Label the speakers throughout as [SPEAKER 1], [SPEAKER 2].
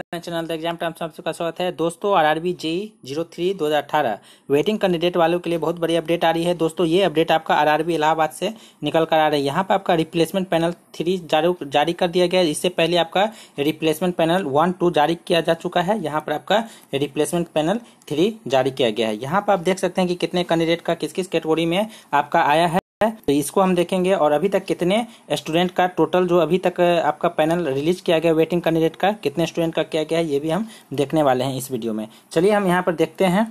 [SPEAKER 1] अपने channel the exam time आपसे का स्वागत है दोस्तों R RRB JE zero three दो हज़ार अठारह वेटिंग कैंडिडेट वालों के लिए बहुत बड़ी अपडेट आ रही है दोस्तों ये अपडेट आपका आरआरबी इलाहाबाद से निकल कर आ रही है यहाँ पर आपका रिप्लेसमेंट पैनल थ्री जारी कर दिया गया है इससे पहले आपका रिप्लेसमेंट पैनल वन टू जारी किया जा चुका है यहाँ पर आपका रिप्लेसमेंट पैनल थ्री जारी किया गया है यहाँ पर आप देख सकते हैं कि कितने कैंडिडेट का किस किस कैटेगोरी में आपका आया है है तो इसको हम देखेंगे और अभी तक कितने स्टूडेंट का टोटल जो अभी तक आपका पैनल रिलीज किया गया वेटिंग कैंडिडेट का कितने स्टूडेंट का किया गया है ये भी हम देखने वाले हैं इस वीडियो में चलिए हम यहाँ पर देखते हैं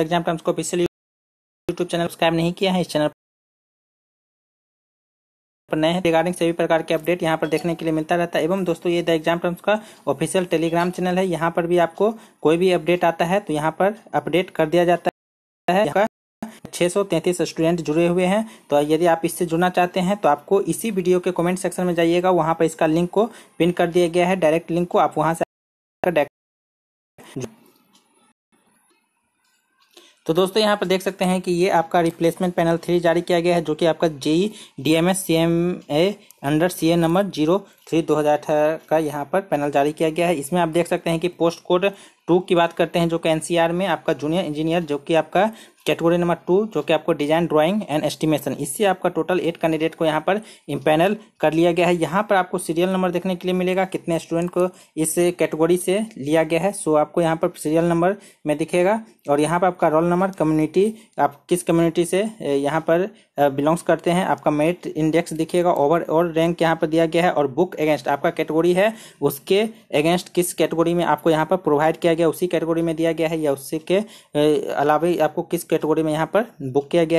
[SPEAKER 1] एग्जाम टर्म्स को पिछले यूट्यूब चैनल सब्सक्राइब नहीं किया है इस चैनल पर नए रिगार्डिंग सभी प्रकार के अपडेट यहाँ पर देखने के लिए मिलता रहता है एवं दोस्तों ये द एग्जाम टर्म्स का ऑफिशियल टेलीग्राम चैनल है यहाँ पर भी आपको कोई भी अपडेट आता है तो यहाँ पर अपडेट कर दिया जाता है है छह सौ तैंतीस स्टूडेंट जुड़े हुए हैं तो यदि आप इससे जुड़ना चाहते हैं तो आपको इसी वीडियो के कमेंट सेक्शन में जाइएगा वहां पर इसका लिंक को पिन कर दिया गया है डायरेक्ट लिंक को आप वहां से तो दोस्तों यहाँ पर देख सकते हैं कि ये आपका रिप्लेसमेंट पैनल थ्री जारी किया गया है जो कि आपका JE D M S C M A under C A number zero three दो हज़ार अठारह का यहाँ पर पैनल जारी किया गया है इसमें आप देख सकते हैं कि पोस्ट कोड टू की बात करते हैं जो कि एनसीआर में आपका जूनियर इंजीनियर जो कि आपका कैटेगरी नंबर टू जो कि आपको डिजाइन ड्राइंग एंड एस्टिमेशन इससे आपका टोटल एट कैंडिडेट को यहाँ पर इम्पैनल कर लिया गया है यहाँ पर आपको सीरियल नंबर देखने के लिए मिलेगा कितने स्टूडेंट को इस कैटेगरी से लिया गया है सो आपको यहाँ पर सीरियल नंबर में दिखेगा और यहाँ पर आपका रोल नंबर कम्युनिटी आप किस कम्युनिटी से यहाँ पर बिलोंग्स करते हैं आपका मेरिट इंडेक्स दिखेगा ओवर ऑल रैंक यहाँ पर दिया गया है और बुक अगेंस्ट आपका कैटेगरी है उसके अगेंस्ट किस कैटेगरी में आपको यहाँ पर प्रोवाइड किया गया उसी कैटेगरी में दिया गया है या उसी के अलावा आपको किस कैटेगरी में यहाँ पर बुक किया गया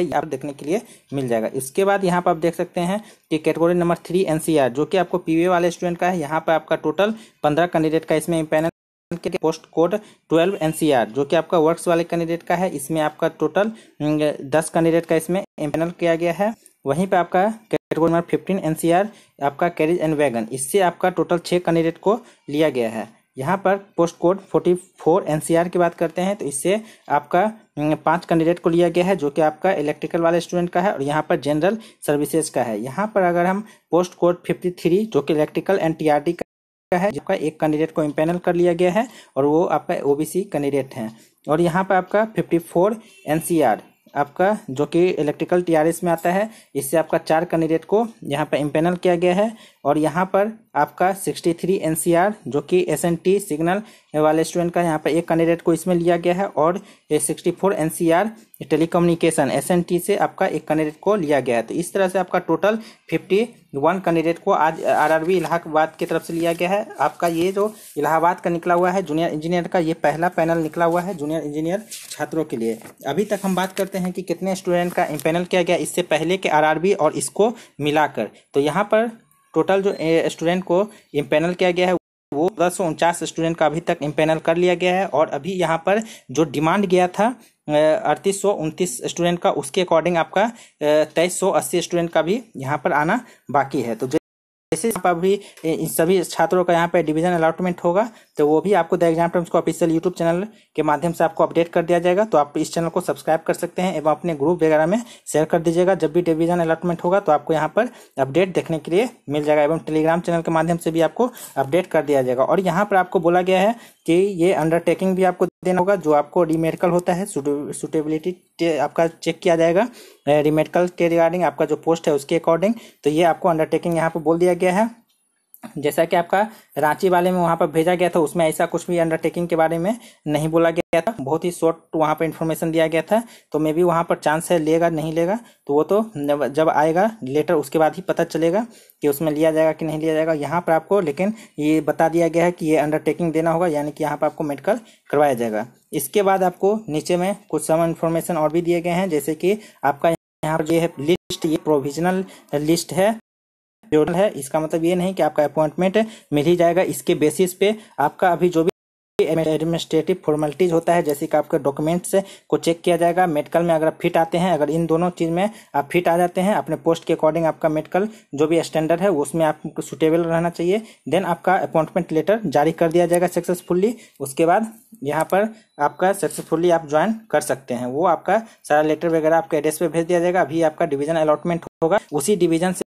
[SPEAKER 1] है आप देखने के लिए मिल जाएगा इसके बाद यहाँ पर आप देख सकते हैं कि कैटेगरी नंबर थ्री एनसीआर जो कि आपको पीवी वाले स्टूडेंट का है यहाँ पर आपका टोटल पंद्रह कैंडिडेट का इसमें पैनल के पोस्ट कोड 12 एनसीआर जो कि आपका वर्क्स वाले कैंडिडेट का है इसमें आपका टोटल 10 कैंडिडेट का इसमें एम्पेनल किया गया है वहीं पे आपका कैटेगरी नंबर 15 एनसीआर आपका कैरिज एंड वैगन इससे आपका टोटल 6 कैंडिडेट को लिया गया है यहाँ पर पोस्ट कोड 44 एनसीआर की बात करते हैं तो इससे आपका हम्म, पांच कैंडिडेट को लिया गया है जो कि आपका इलेक्ट्रिकल वाले स्टूडेंट का है और यहाँ पर जनरल सर्विसेज का है यहाँ पर अगर हम पोस्ट कोड 53 जो कि इलेक्ट्रिकल एंड टीआरटी का है जिसका एक कैंडिडेट को इम्पेनल कर लिया गया है और वो आपका ओबीसी कैंडिडेट है और यहाँ पर आपका 54 एनसीआर आपका जो कि इलेक्ट्रिकल टीआरएस में आता है इससे आपका चार कैंडिडेट को यहाँ पर इम्पेनल किया गया है और यहाँ पर आपका 63 थ्री जो कि टी सिग्नल वाले स्टूडेंट का यहाँ पर एक कैंडिडेट को इसमें लिया गया है और 64 एस एन टी से आपका एक कैंडिडेट को लिया गया है तो इस तरह से आपका टोटल 51 कैंडिडेट को आज आरआरबी इलाहाबाद की तरफ से लिया गया है आपका ये जो इलाहाबाद का निकला हुआ है जूनियर इंजीनियर का ये पहला पैनल निकला हुआ है जूनियर इंजीनियर छात्रों के लिए अभी तक हम बात करते हैं कि कितने स्टूडेंट का पैनल किया गया इससे पहले के आर और इसको मिलाकर तो यहाँ पर टोटल जो स्टूडेंट को इम्पेनल किया गया है वो दस सौ उनचास स्टूडेंट का अभी तक इम्पेनल कर लिया गया है और अभी यहाँ पर जो डिमांड गया था अड़तीस सौ उनतीस स्टूडेंट का उसके अकॉर्डिंग आपका तेईस सौ अस्सी स्टूडेंट का भी यहाँ पर आना बाकी है तो जैसे यहाँ पर भी इन सभी छात्रों का यहाँ पे डिवीजन अलॉटमेंट होगा तो वो भी आपको द एग्जाम टाइम्स को ऑफिशियल यूट्यूब चैनल के माध्यम से आपको अपडेट कर दिया जाएगा तो आप इस चैनल को सब्सक्राइब कर सकते हैं एवं अपने ग्रुप वगैरह में शेयर कर दीजिएगा जब भी डिवीजन अलॉटमेंट होगा तो आपको यहाँ पर अपडेट देखने के लिए मिल जाएगा एवं टेलीग्राम चैनल के माध्यम से भी आपको अपडेट कर दिया जाएगा और यहाँ पर आपको बोला गया है कि ये अंडरटेकिंग भी आपको देना होगा जो आपको रिमेडिकल होता है सुटेबिलिटी आपका चेक किया जाएगा रिमेडिकल eh, के रिगार्डिंग आपका जो पोस्ट है उसके अकॉर्डिंग तो ये आपको अंडरटेकिंग यहाँ पर बोल दिया गया है जैसा कि आपका रांची वाले में वहाँ पर भेजा गया था उसमें ऐसा कुछ भी अंडरटेकिंग के बारे में नहीं बोला गया था बहुत ही शॉर्ट वहाँ पर इन्फॉर्मेशन दिया गया था तो मे भी वहाँ पर चांस है लेगा नहीं लेगा तो वो तो जब आएगा लेटर उसके बाद ही पता चलेगा कि उसमें लिया जाएगा कि नहीं लिया जाएगा यहाँ पर आपको लेकिन ये बता दिया गया है कि ये अंडरटेकिंग देना होगा यानी कि यहाँ पर आपको मेडिकल करवाया जाएगा इसके बाद आपको नीचे में कुछ सम इन्फॉर्मेशन और भी दिए गए हैं जैसे कि आपका यहाँ पर जो है लिस्ट ये प्रोविजनल लिस्ट है प्योरल है इसका मतलब ये नहीं कि आपका अपॉइंटमेंट मिल ही जाएगा इसके बेसिस पे आपका अभी जो भी एडमिनिस्ट्रेटिव फॉर्मेलिटीज होता है जैसे कि आपके डॉक्यूमेंट्स को चेक किया जाएगा मेडिकल में अगर आप फिट आते हैं अगर इन दोनों चीज़ में आप फिट आ जाते हैं अपने पोस्ट के अकॉर्डिंग आपका मेडिकल जो भी स्टैंडर्ड है उसमें आपको सुटेबल रहना चाहिए देन आपका अपॉइंटमेंट लेटर जारी कर दिया जाएगा सक्सेसफुली उसके बाद यहाँ पर आपका सक्सेसफुली आप ज्वाइन कर सकते हैं वो आपका सारा लेटर वगैरह आपके एड्रेस पर भेज दिया जाएगा अभी आपका डिवीजन अलॉटमेंट होगा उसी डिवीजन से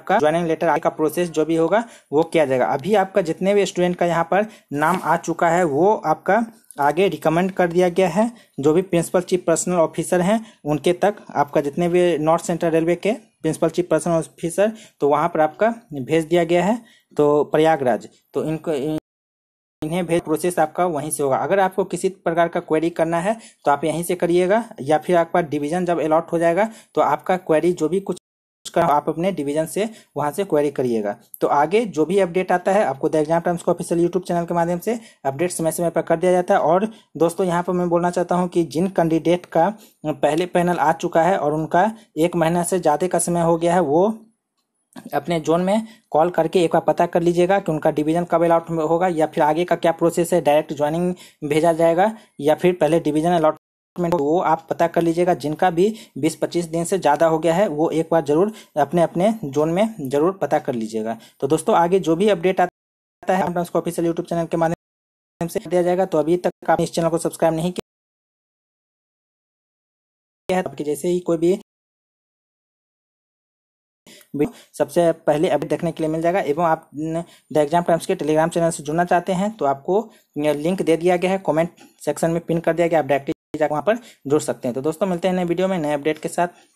[SPEAKER 1] आपका ज्वाइनिंग लेटर का प्रोसेस जो भी होगा वो किया जाएगा अभी आपका जितने भी स्टूडेंट का यहाँ पर नाम आ चुका है वो आपका आगे रिकमेंड कर दिया गया है जो भी प्रिंसिपल चीफ पर्सनल ऑफिसर हैं उनके तक आपका जितने भी नॉर्थ सेंट्रल रेलवे के प्रिंसिपल चीफ पर्सनल ऑफिसर तो वहाँ पर आपका भेज दिया गया है तो प्रयागराज तो इनको इन्हें भेज प्रोसेस आपका वहीं से होगा अगर आपको किसी प्रकार का क्वेरी करना है तो आप यहीं से करिएगा या फिर आपका डिवीजन जब अलॉट हो जाएगा तो आपका क्वेरी जो भी कुछ का आप अपने डिवीजन से वहां से क्वेरी करिएगा तो आगे जो भी अपडेट आता है आपको द एग्जाम टाइम्स को ऑफिशियल यूट्यूब चैनल के माध्यम से अपडेट समय समय पर कर दिया जाता है और दोस्तों यहाँ पर मैं बोलना चाहता हूँ कि जिन कैंडिडेट का पहले पैनल आ चुका है और उनका एक महीना से ज़्यादा का समय हो गया है वो अपने जोन में कॉल करके एक बार पता कर लीजिएगा कि उनका डिवीजन कब अलाउट होगा या फिर आगे का क्या प्रोसेस है डायरेक्ट ज्वाइनिंग भेजा जाएगा या फिर पहले डिवीजन अलाउट कमेंट को तो आप पता कर लीजिएगा जिनका भी 20-25 दिन से ज़्यादा हो गया है वो एक बार जरूर अपने अपने जोन में जरूर पता कर लीजिएगा तो दोस्तों आगे जो भी अपडेट आता है आपका ऑफिशियल यूट्यूब चैनल के माध्यम से दिया जाएगा तो अभी तक आपने इस चैनल को सब्सक्राइब नहीं किया है तो आपके जैसे ही कोई भी सबसे पहले अभी देखने के लिए मिल जाएगा एवं आप द एग्जाम टाइम्स के टेलीग्राम चैनल से जुड़ना चाहते हैं तो आपको लिंक दे दिया गया है कमेंट सेक्शन में पिन कर दिया गया आप डायरेक्टली जाकर वहाँ पर जुड़ सकते हैं तो दोस्तों मिलते हैं नए वीडियो में नए अपडेट के साथ